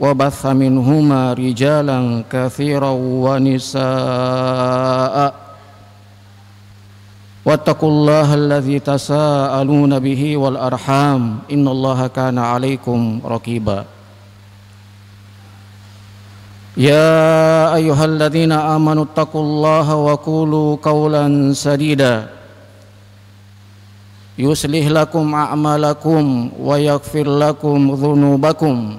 وبث منهما رجالا كثيرا ونساء واتقوا الله الذي تساءلون به والأرحام إن الله كان عليكم رقيبا يا أيها الذين آمنوا اتقوا الله وقولوا قولا سديدا يصلح لكم أعمالكم ويغفر لكم ذنوبكم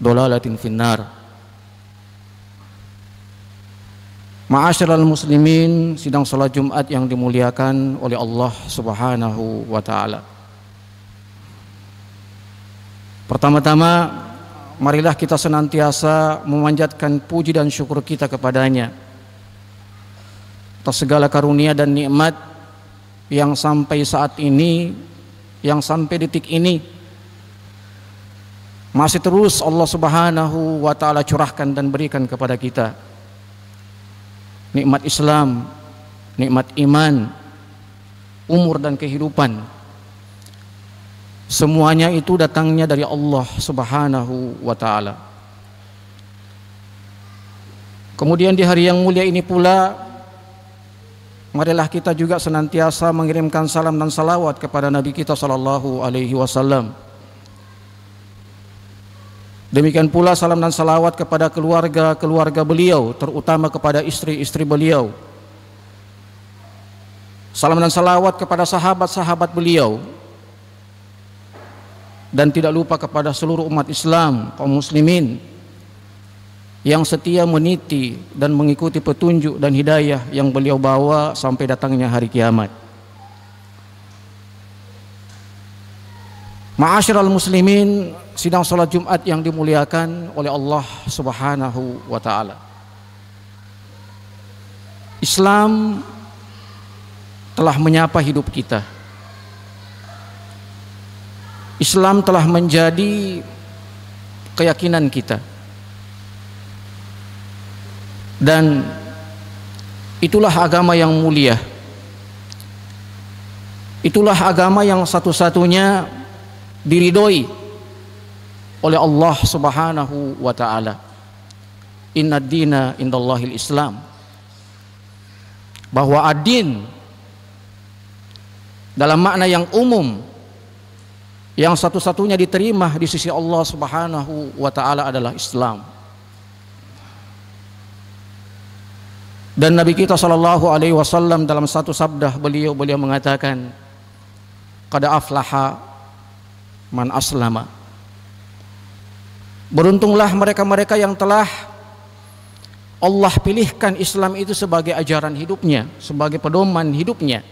dolalatin finnar Ma'asyiral muslimin sidang salat Jumat yang dimuliakan oleh Allah Subhanahu wa taala. Pertama-tama marilah kita senantiasa memanjatkan puji dan syukur kita kepadanya atas segala karunia dan nikmat yang sampai saat ini yang sampai detik ini masih terus Allah Subhanahu wa taala curahkan dan berikan kepada kita nikmat Islam, nikmat iman, umur dan kehidupan. Semuanya itu datangnya dari Allah Subhanahu wa taala. Kemudian di hari yang mulia ini pula marilah kita juga senantiasa mengirimkan salam dan salawat kepada nabi kita sallallahu alaihi wasallam Demikian pula salam dan salawat kepada keluarga-keluarga beliau, terutama kepada istri-istri beliau. Salam dan salawat kepada sahabat-sahabat beliau. Dan tidak lupa kepada seluruh umat Islam, kaum muslimin yang setia meniti dan mengikuti petunjuk dan hidayah yang beliau bawa sampai datangnya hari kiamat. Ma'asyiral muslimin sidang sholat Jumat yang dimuliakan oleh Allah Subhanahu wa Ta'ala. Islam telah menyapa hidup kita. Islam telah menjadi keyakinan kita. Dan itulah agama yang mulia. Itulah agama yang satu-satunya diridoi oleh Allah Subhanahu wa taala. Inna dina indallahil Islam. Bahwa adin dalam makna yang umum yang satu-satunya diterima di sisi Allah Subhanahu wa taala adalah Islam. Dan Nabi kita Shallallahu Alaihi Wasallam dalam satu sabda beliau beliau mengatakan, "Kada aflaha man aslama." Beruntunglah mereka-mereka yang telah Allah pilihkan Islam itu sebagai ajaran hidupnya, sebagai pedoman hidupnya.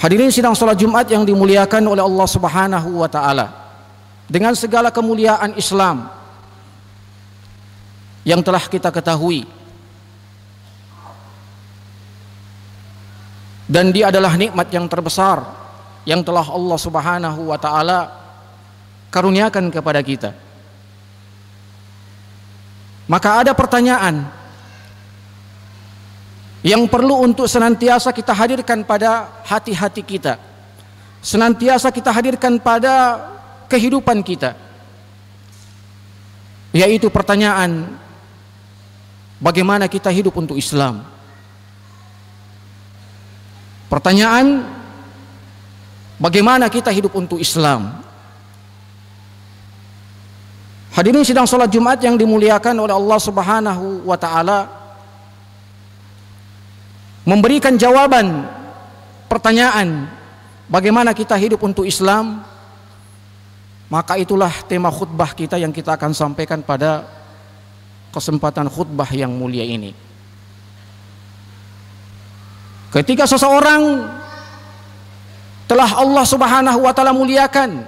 Hadirin sidang sholat Jumat yang dimuliakan oleh Allah Subhanahu wa Ta'ala, dengan segala kemuliaan Islam yang telah kita ketahui, dan dia adalah nikmat yang terbesar yang telah Allah Subhanahu wa taala karuniakan kepada kita. Maka ada pertanyaan yang perlu untuk senantiasa kita hadirkan pada hati-hati kita. Senantiasa kita hadirkan pada kehidupan kita. Yaitu pertanyaan bagaimana kita hidup untuk Islam. Pertanyaan Bagaimana kita hidup untuk Islam? Hadirin sidang sholat Jumat yang dimuliakan oleh Allah Subhanahu wa taala memberikan jawaban pertanyaan bagaimana kita hidup untuk Islam? Maka itulah tema khutbah kita yang kita akan sampaikan pada kesempatan khutbah yang mulia ini. Ketika seseorang telah Allah Subhanahu wa taala muliakan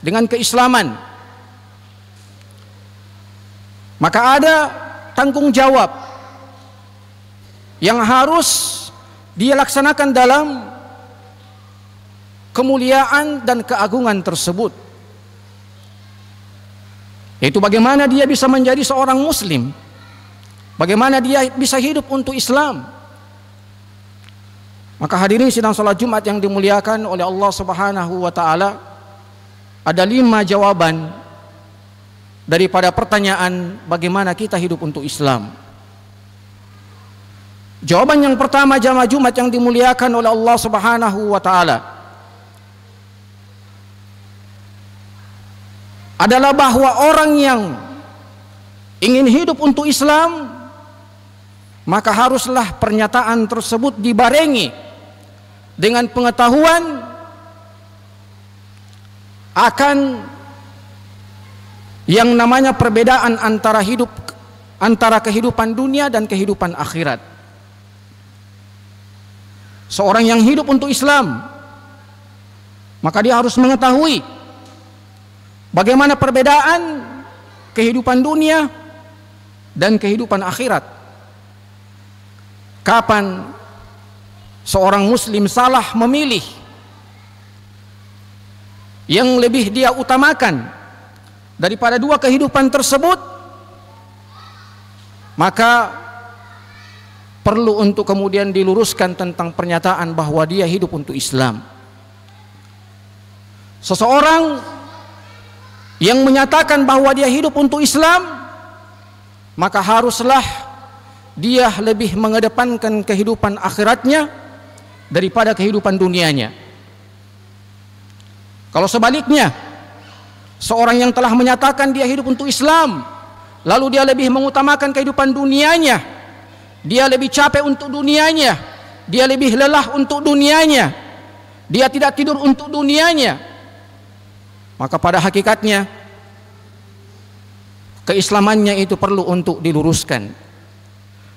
dengan keislaman. Maka ada tanggung jawab yang harus dia laksanakan dalam kemuliaan dan keagungan tersebut. Yaitu bagaimana dia bisa menjadi seorang muslim. Bagaimana dia bisa hidup untuk Islam. Maka hadirin sidang sholat Jumat yang dimuliakan oleh Allah Subhanahu wa taala ada lima jawaban daripada pertanyaan bagaimana kita hidup untuk Islam. Jawaban yang pertama jamaah Jumat yang dimuliakan oleh Allah Subhanahu wa taala adalah bahwa orang yang ingin hidup untuk Islam maka haruslah pernyataan tersebut dibarengi dengan pengetahuan akan yang namanya perbedaan antara hidup antara kehidupan dunia dan kehidupan akhirat. Seorang yang hidup untuk Islam maka dia harus mengetahui bagaimana perbedaan kehidupan dunia dan kehidupan akhirat. Kapan seorang muslim salah memilih yang lebih dia utamakan daripada dua kehidupan tersebut maka perlu untuk kemudian diluruskan tentang pernyataan bahwa dia hidup untuk Islam seseorang yang menyatakan bahwa dia hidup untuk Islam maka haruslah dia lebih mengedepankan kehidupan akhiratnya daripada kehidupan dunianya. Kalau sebaliknya, seorang yang telah menyatakan dia hidup untuk Islam, lalu dia lebih mengutamakan kehidupan dunianya, dia lebih capek untuk dunianya, dia lebih lelah untuk dunianya, dia tidak tidur untuk dunianya, maka pada hakikatnya keislamannya itu perlu untuk diluruskan.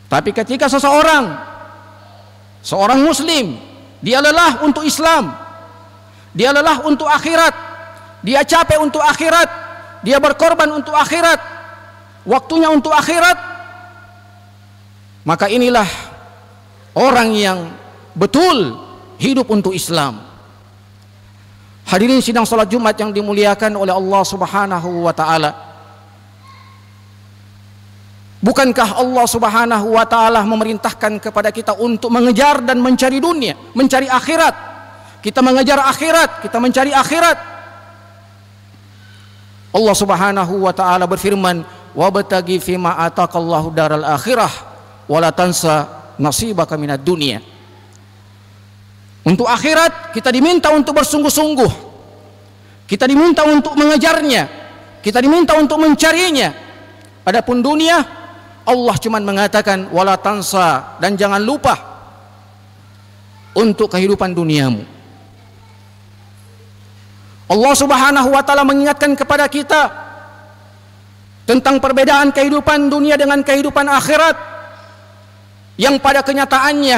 Tapi ketika seseorang Seorang muslim, dia lelah untuk Islam. Dia lelah untuk akhirat. Dia capek untuk akhirat. Dia berkorban untuk akhirat. Waktunya untuk akhirat. Maka inilah orang yang betul hidup untuk Islam. Hadirin sidang salat Jumat yang dimuliakan oleh Allah Subhanahu wa taala. Bukankah Allah Subhanahu wa taala memerintahkan kepada kita untuk mengejar dan mencari dunia, mencari akhirat? Kita mengejar akhirat, kita mencari akhirat. Allah Subhanahu wa taala berfirman, "Wabtaghi fima ataqallahu daral akhirah wa la tansa nasibaka minad dunya." Untuk akhirat kita diminta untuk bersungguh-sungguh. Kita diminta untuk mengejarnya. Kita diminta untuk mencarinya. Adapun dunia Allah cuma mengatakan wala tansa dan jangan lupa untuk kehidupan duniamu. Allah Subhanahu wa taala mengingatkan kepada kita tentang perbedaan kehidupan dunia dengan kehidupan akhirat yang pada kenyataannya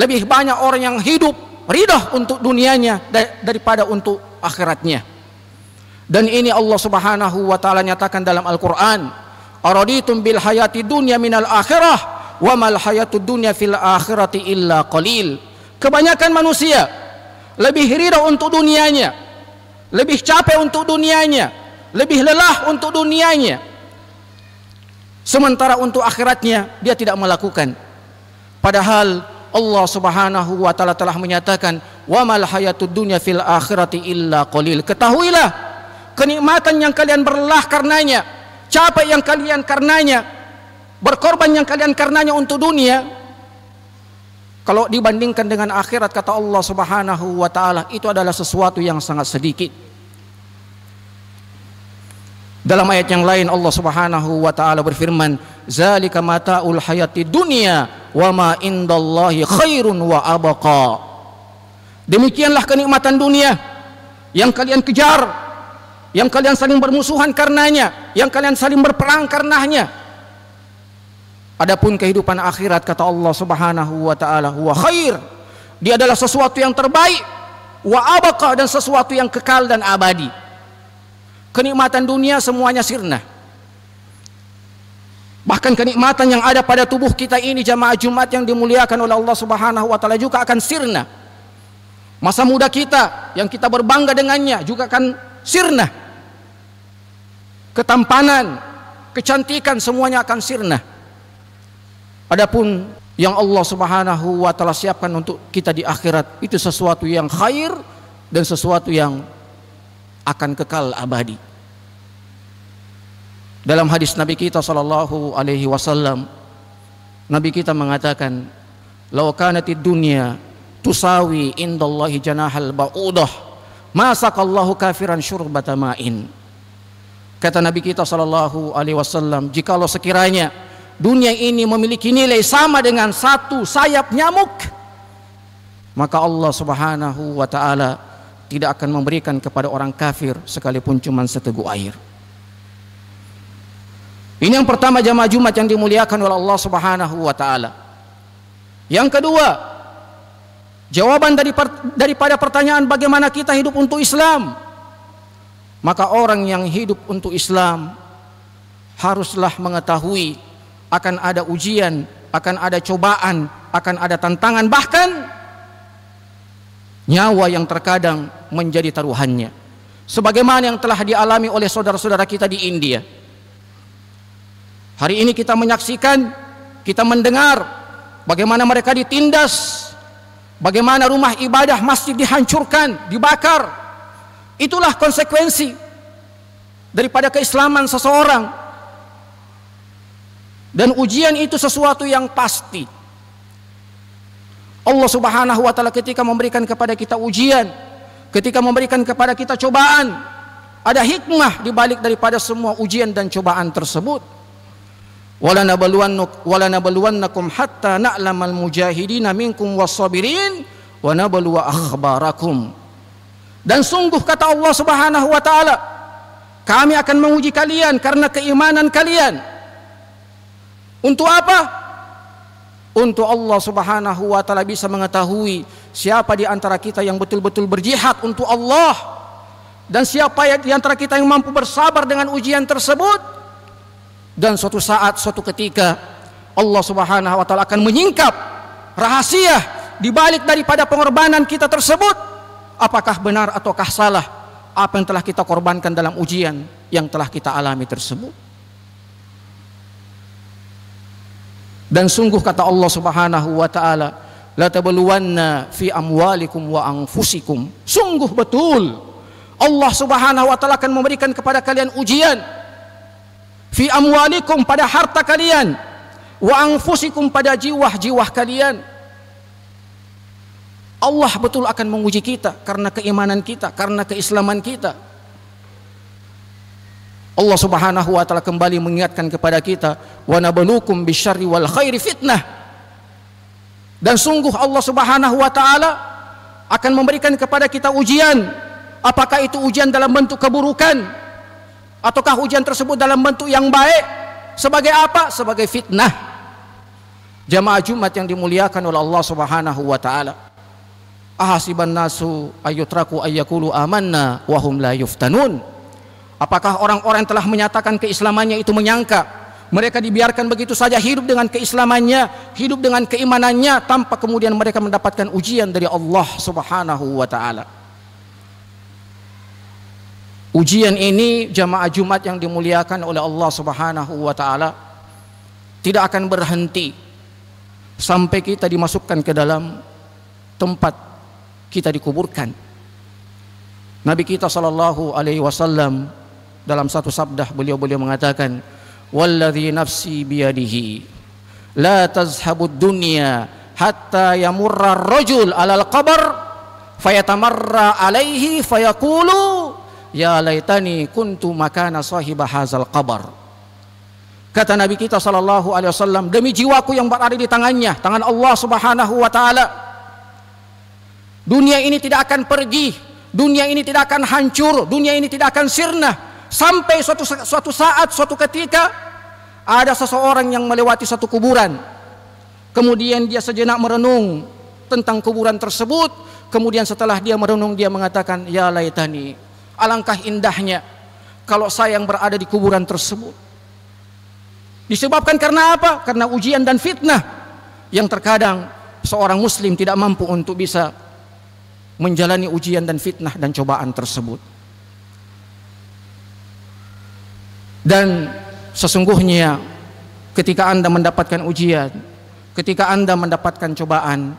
lebih banyak orang yang hidup ridah untuk dunianya daripada untuk akhiratnya. Dan ini Allah Subhanahu wa taala nyatakan dalam Al-Qur'an araditum bil hayati dunya minal akhirah wa mal hayatud dunya fil akhirati illa qalil kebanyakan manusia lebih ridho untuk dunianya lebih capek untuk dunianya lebih lelah untuk dunianya sementara untuk akhiratnya dia tidak melakukan padahal Allah Subhanahu wa taala telah menyatakan wa mal hayatud dunya fil akhirati illa qalil ketahuilah kenikmatan yang kalian berlah karenanya capek yang kalian karenanya berkorban yang kalian karenanya untuk dunia kalau dibandingkan dengan akhirat kata Allah Subhanahu wa taala itu adalah sesuatu yang sangat sedikit dalam ayat yang lain Allah Subhanahu wa taala berfirman zalika mataul hayati dunia wa ma indallahi khairun wa abaqa demikianlah kenikmatan dunia yang kalian kejar yang kalian saling bermusuhan karenanya, yang kalian saling berperang karenanya. Adapun kehidupan akhirat kata Allah Subhanahu wa taala huwa khair. Dia adalah sesuatu yang terbaik wa abaqah dan sesuatu yang kekal dan abadi. Kenikmatan dunia semuanya sirna. Bahkan kenikmatan yang ada pada tubuh kita ini jamaah Jumat yang dimuliakan oleh Allah Subhanahu wa taala juga akan sirna. Masa muda kita yang kita berbangga dengannya juga akan sirna ketampanan, kecantikan semuanya akan sirna. Adapun yang Allah Subhanahu wa taala siapkan untuk kita di akhirat itu sesuatu yang khair dan sesuatu yang akan kekal abadi. Dalam hadis Nabi kita sallallahu alaihi wasallam Nabi kita mengatakan "Lau kanatid dunya tusawi indallahi janahal ba'udah masakallahu kafiran syurbata ma'in." Kata Nabi kita Shallallahu Alaihi Wasallam, jikalau sekiranya dunia ini memiliki nilai sama dengan satu sayap nyamuk, maka Allah Subhanahu Wa Taala tidak akan memberikan kepada orang kafir sekalipun cuma seteguk air. Ini yang pertama jamaah Jumat yang dimuliakan oleh Allah Subhanahu wa taala. Yang kedua, jawaban dari daripada pertanyaan bagaimana kita hidup untuk Islam maka orang yang hidup untuk Islam haruslah mengetahui akan ada ujian, akan ada cobaan, akan ada tantangan bahkan nyawa yang terkadang menjadi taruhannya. Sebagaimana yang telah dialami oleh saudara-saudara kita di India. Hari ini kita menyaksikan, kita mendengar bagaimana mereka ditindas, bagaimana rumah ibadah masjid dihancurkan, dibakar, Itulah konsekuensi daripada keislaman seseorang. Dan ujian itu sesuatu yang pasti. Allah Subhanahu wa taala ketika memberikan kepada kita ujian, ketika memberikan kepada kita cobaan, ada hikmah di balik daripada semua ujian dan cobaan tersebut. Walanabluwannakum hatta na'lamal mujahidina minkum was-sabirin wa nabluwa akhbarakum. Dan sungguh kata Allah Subhanahu wa taala, kami akan menguji kalian karena keimanan kalian. Untuk apa? Untuk Allah Subhanahu wa taala bisa mengetahui siapa di antara kita yang betul-betul berjihad untuk Allah dan siapa di antara kita yang mampu bersabar dengan ujian tersebut. Dan suatu saat, suatu ketika Allah Subhanahu wa taala akan menyingkap rahasia di balik daripada pengorbanan kita tersebut apakah benar ataukah salah apa yang telah kita korbankan dalam ujian yang telah kita alami tersebut. Dan sungguh kata Allah Subhanahu wa taala, la tabluwanna fi amwalikum wa anfusikum. Sungguh betul Allah Subhanahu wa taala akan memberikan kepada kalian ujian fi amwalikum pada harta kalian wa anfusikum pada jiwa-jiwa kalian Allah betul akan menguji kita karena keimanan kita, karena keislaman kita. Allah Subhanahu wa taala kembali mengingatkan kepada kita, "Wa nabluukum bisyarri wal khairi fitnah." Dan sungguh Allah Subhanahu wa taala akan memberikan kepada kita ujian. Apakah itu ujian dalam bentuk keburukan ataukah ujian tersebut dalam bentuk yang baik? Sebagai apa? Sebagai fitnah. Jamaah Jumat yang dimuliakan oleh Allah Subhanahu wa taala ahasiban nasu ayutraku ayyakulu amanna wahum la yuftanun apakah orang-orang yang telah menyatakan keislamannya itu menyangka mereka dibiarkan begitu saja hidup dengan keislamannya, hidup dengan keimanannya tanpa kemudian mereka mendapatkan ujian dari Allah Subhanahu wa taala. Ujian ini jamaah Jumat yang dimuliakan oleh Allah Subhanahu wa taala tidak akan berhenti sampai kita dimasukkan ke dalam tempat kita dikuburkan. Nabi kita sallallahu alaihi wasallam dalam satu sabda beliau-beliau mengatakan, "Wallazi nafsi biyadihi la tazhabud dunya hatta yamurra rajul alal qabr fayatamarra alaihi fayaqulu ya laitani kuntu makana sahiba hazal qabr." Kata Nabi kita sallallahu alaihi wasallam, demi jiwaku yang berada di tangannya, tangan Allah Subhanahu wa taala, Dunia ini tidak akan pergi, dunia ini tidak akan hancur, dunia ini tidak akan sirna sampai suatu suatu saat, suatu ketika ada seseorang yang melewati satu kuburan. Kemudian dia sejenak merenung tentang kuburan tersebut, kemudian setelah dia merenung dia mengatakan, "Ya laitani, alangkah indahnya kalau saya yang berada di kuburan tersebut." Disebabkan karena apa? Karena ujian dan fitnah yang terkadang seorang muslim tidak mampu untuk bisa menjalani ujian dan fitnah dan cobaan tersebut. Dan sesungguhnya ketika Anda mendapatkan ujian, ketika Anda mendapatkan cobaan,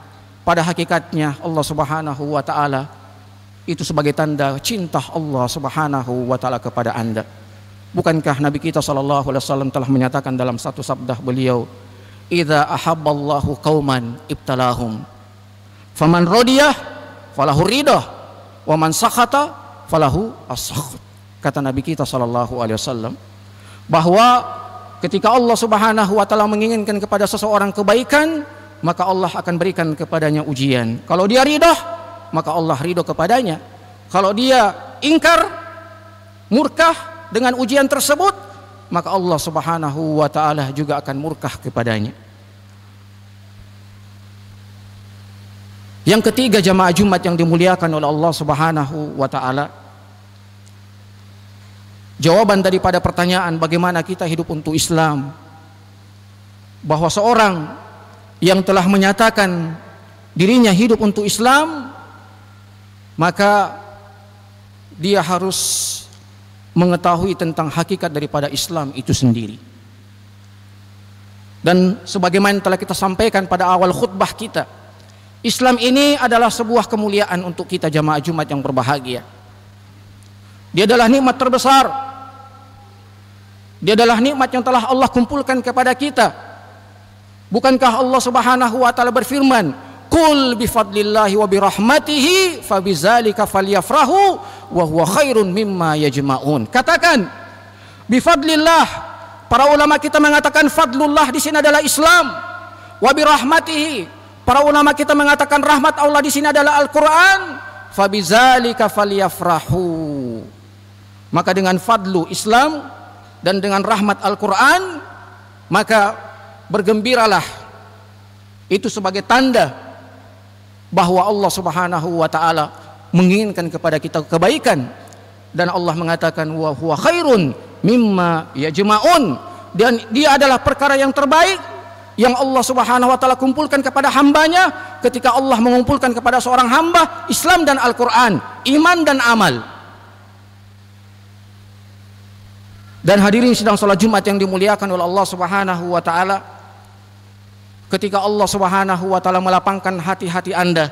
pada hakikatnya Allah Subhanahu wa taala itu sebagai tanda cinta Allah Subhanahu wa taala kepada Anda. Bukankah Nabi kita sallallahu alaihi wasallam telah menyatakan dalam satu sabda beliau, "Idza ahabballahu qauman ibtalahum." Faman radiyah falahu ridah wa man sakhata falahu as kata Nabi kita sallallahu alaihi wasallam bahwa ketika Allah Subhanahu wa taala menginginkan kepada seseorang kebaikan maka Allah akan berikan kepadanya ujian kalau dia ridah maka Allah ridho kepadanya kalau dia ingkar murkah dengan ujian tersebut maka Allah Subhanahu wa taala juga akan murkah kepadanya Yang ketiga jamaah Jumat yang dimuliakan oleh Allah Subhanahu wa taala. Jawaban daripada pertanyaan bagaimana kita hidup untuk Islam bahwa seorang yang telah menyatakan dirinya hidup untuk Islam maka dia harus mengetahui tentang hakikat daripada Islam itu sendiri. Dan sebagaimana telah kita sampaikan pada awal khutbah kita, Islam ini adalah sebuah kemuliaan untuk kita jamaah Jumat yang berbahagia. Dia adalah nikmat terbesar. Dia adalah nikmat yang telah Allah kumpulkan kepada kita. Bukankah Allah Subhanahu wa taala berfirman, "Qul bi fadlillahi wa bi rahmatihi fabidzalika falyafrahu wa huwa khairun mimma yajma'un." Katakan, "Bi fadlillah." Para ulama kita mengatakan fadlullah di sini adalah Islam. Wa bi rahmatihi Para ulama kita mengatakan rahmat Allah di sini adalah Al-Qur'an. Fabidzalika falyafrahu. Maka dengan fadlu Islam dan dengan rahmat Al-Qur'an maka bergembiralah. Itu sebagai tanda bahwa Allah Subhanahu wa taala menginginkan kepada kita kebaikan dan Allah mengatakan wa huwa khairun mimma yajma'un dan dia adalah perkara yang terbaik yang Allah Subhanahu wa taala kumpulkan kepada hambanya ketika Allah mengumpulkan kepada seorang hamba Islam dan Al-Qur'an, iman dan amal. Dan hadirin sidang salat Jumat yang dimuliakan oleh Allah Subhanahu wa taala ketika Allah Subhanahu wa taala melapangkan hati-hati Anda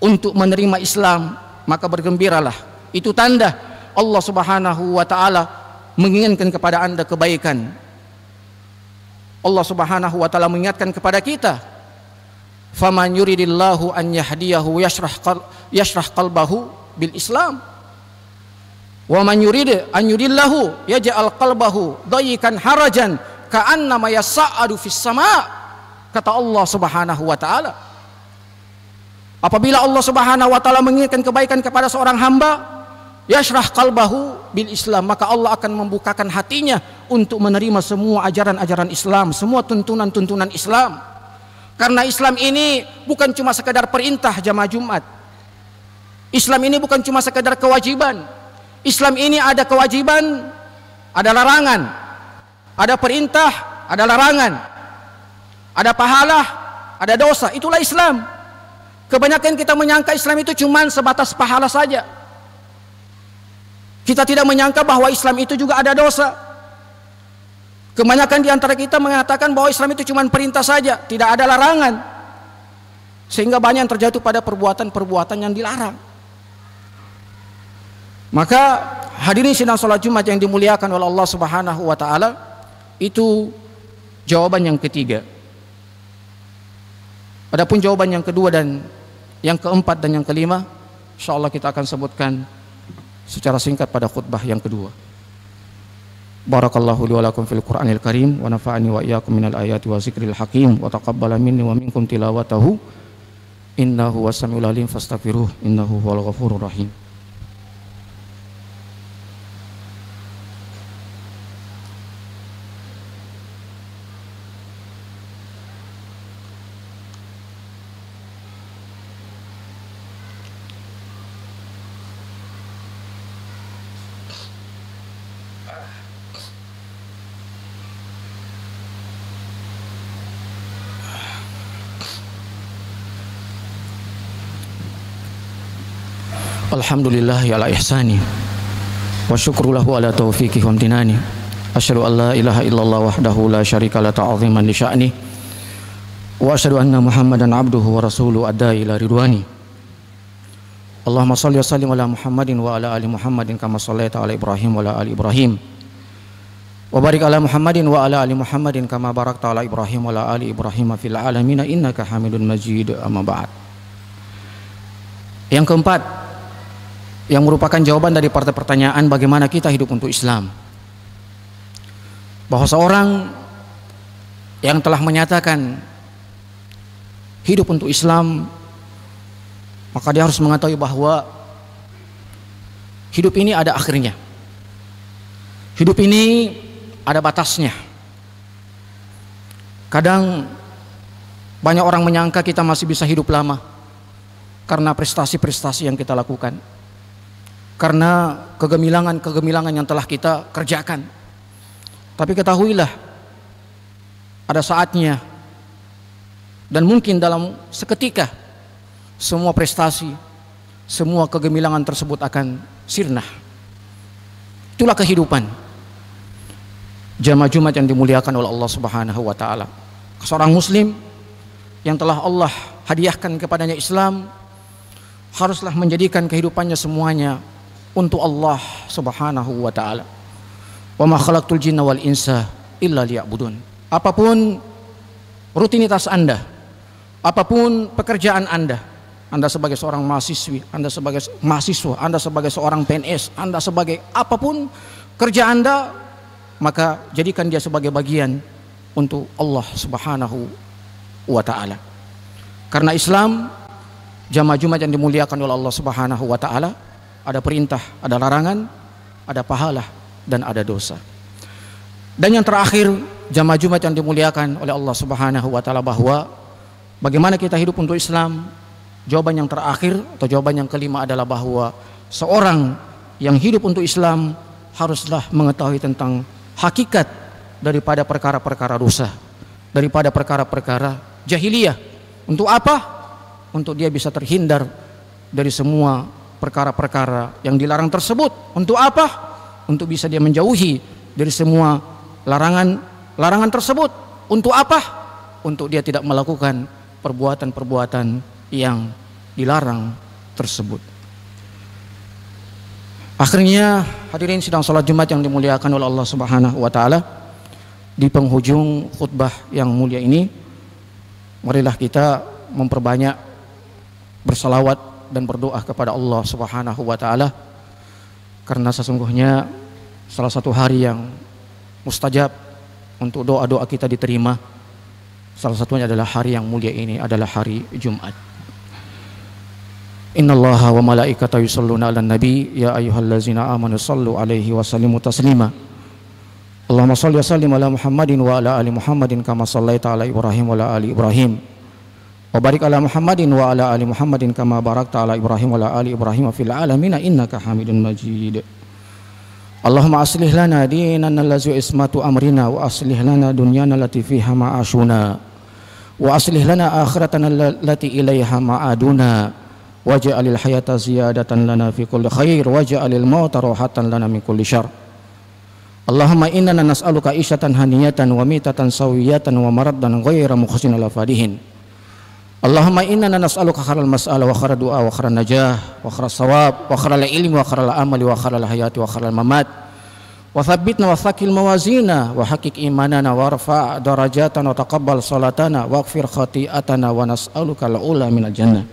untuk menerima Islam, maka bergembiralah. Itu tanda Allah Subhanahu wa taala menginginkan kepada Anda kebaikan Allah Subhanahu wa taala mengingatkan kepada kita faman yuridillahu an yahdiyahu yashrah qal yashrah qalbahu bil Islam wa man yurid an yuridillahu yaj'al qalbahu dayikan harajan ka'annama yas'adu fis sama' kata Allah Subhanahu wa taala Apabila Allah Subhanahu wa taala mengingatkan kebaikan kepada seorang hamba, Yashrah kalbahu bil Islam maka Allah akan membukakan hatinya untuk menerima semua ajaran-ajaran Islam, semua tuntunan-tuntunan Islam. Karena Islam ini bukan cuma sekadar perintah jamaah Jumat. Islam ini bukan cuma sekadar kewajiban. Islam ini ada kewajiban, ada larangan, ada perintah, ada larangan, ada pahala, ada dosa. Itulah Islam. Kebanyakan kita menyangka Islam itu cuma sebatas pahala saja kita tidak menyangka bahwa Islam itu juga ada dosa. Kebanyakan di antara kita mengatakan bahwa Islam itu cuma perintah saja, tidak ada larangan. Sehingga banyak yang terjatuh pada perbuatan-perbuatan yang dilarang. Maka hadirin sidang sholat Jumat yang dimuliakan oleh Allah Subhanahu wa taala itu jawaban yang ketiga. Adapun jawaban yang kedua dan yang keempat dan yang kelima insyaallah kita akan sebutkan secara singkat pada khutbah yang kedua. Barakallahu li wa lakum fil Qur'anil Karim wa nafa'ani wa iyyakum minal ayati wa zikril hakim wa taqabbala minni wa minkum tilawatahu innahu was samiul alim fastaghfiruh innahu huwal ghafurur rahim. Alhamdulillah ala ihsani wa syukrulahu ala taufiqi wa amtinani asyhadu an la ilaha illallah wahdahu la syarika la ta'ziman li sya'ni wa asyhadu anna muhammadan abduhu wa rasuluhu adda ila ridwani Allahumma salli wa sallim ala Muhammadin wa ala ali Muhammadin kama sallaita ala Ibrahim wa ala ali Ibrahim. Wa barik ala Muhammadin wa ala ali Muhammadin kama barakta ala Ibrahim wa ala ali Ibrahim fil alamin innaka Hamidun Majid amma ba'd. Yang keempat yang merupakan jawaban dari partai pertanyaan bagaimana kita hidup untuk Islam. Bahwa seorang yang telah menyatakan hidup untuk Islam maka dia harus mengetahui bahwa hidup ini ada akhirnya. Hidup ini ada batasnya. Kadang banyak orang menyangka kita masih bisa hidup lama karena prestasi-prestasi yang kita lakukan. Karena kegemilangan-kegemilangan yang telah kita kerjakan. Tapi ketahuilah ada saatnya dan mungkin dalam seketika semua prestasi, semua kegemilangan tersebut akan sirna. Itulah kehidupan. Jamaah Jumat yang dimuliakan oleh Allah Subhanahu wa taala. Seorang muslim yang telah Allah hadiahkan kepadanya Islam haruslah menjadikan kehidupannya semuanya untuk Allah Subhanahu wa taala. Wa ma khalaqtul jinna wal insa illa liya'budun. Apapun rutinitas Anda, apapun pekerjaan Anda, anda sebagai seorang mahasiswi, Anda sebagai mahasiswa, Anda sebagai seorang PNS, Anda sebagai apapun kerja Anda, maka jadikan dia sebagai bagian untuk Allah Subhanahu wa taala. Karena Islam jamaah Jumat yang dimuliakan oleh Allah Subhanahu wa taala, ada perintah, ada larangan, ada pahala dan ada dosa. Dan yang terakhir, jamaah Jumat yang dimuliakan oleh Allah Subhanahu wa taala bahwa bagaimana kita hidup untuk Islam, Jawaban yang terakhir atau jawaban yang kelima adalah bahwa seorang yang hidup untuk Islam haruslah mengetahui tentang hakikat daripada perkara-perkara dosa, daripada perkara-perkara jahiliyah. Untuk apa? Untuk dia bisa terhindar dari semua perkara-perkara yang dilarang tersebut. Untuk apa? Untuk bisa dia menjauhi dari semua larangan larangan tersebut. Untuk apa? Untuk dia tidak melakukan perbuatan-perbuatan yang dilarang tersebut. Akhirnya hadirin sidang sholat Jumat yang dimuliakan oleh Allah Subhanahu wa taala di penghujung khutbah yang mulia ini marilah kita memperbanyak bersalawat dan berdoa kepada Allah Subhanahu wa taala karena sesungguhnya salah satu hari yang mustajab untuk doa-doa kita diterima salah satunya adalah hari yang mulia ini adalah hari Jumat. Inna Allah wa malaikatahu yusalluna ala nabi ya ayyuhallazina amanu sallu alaihi wa sallimu taslima Allahumma salli wa sallim ala Muhammadin wa ala ali Muhammadin kama sallaita ala Ibrahim wa ala ali Ibrahim wa barik ala Muhammadin wa ala ali Muhammadin kama barakta ala Ibrahim wa ala ali Ibrahim fil alamin innaka Hamidun Majid Allahumma aslih lana dinana allazi ismatu amrina wa aslih lana dunyana lati fiha ma'ashuna wa aslih lana akhiratana lati ilaiha ma'aduna واجعل الحياة زيادة لنا في كل خير واجعل الموت راحة لنا من كل شر اللهم إننا نسألك عيشة هنية وميتة سوية ومردا غير مخزن لفادهن اللهم إننا نسألك خير المسألة وخير الدعاء وخير النجاح وخير الصواب وخير العلم وخير العمل وخير الحياة وخير الممات وثبتنا وثقل موازينا وحقق إيماننا وارفع درجاتنا وتقبل صلاتنا واغفر خطيئتنا ونسألك الأولى من الجنة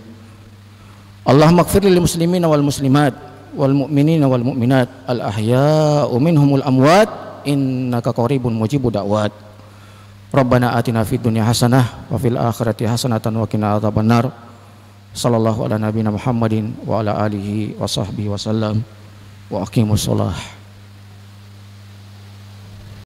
Allahumma ighfir lil muslimina wal muslimat wal mu'minina wal mu'minat al ahya'u minhumul amwat innaka qaribun mujibu da'wat Rabbana atina fid dunya hasanah wa fil akhirati hasanatan wa qina adzabannar sallallahu ala nabiyina Muhammadin wa ala alihi wa sahbihi wasallam wa aqimus shalah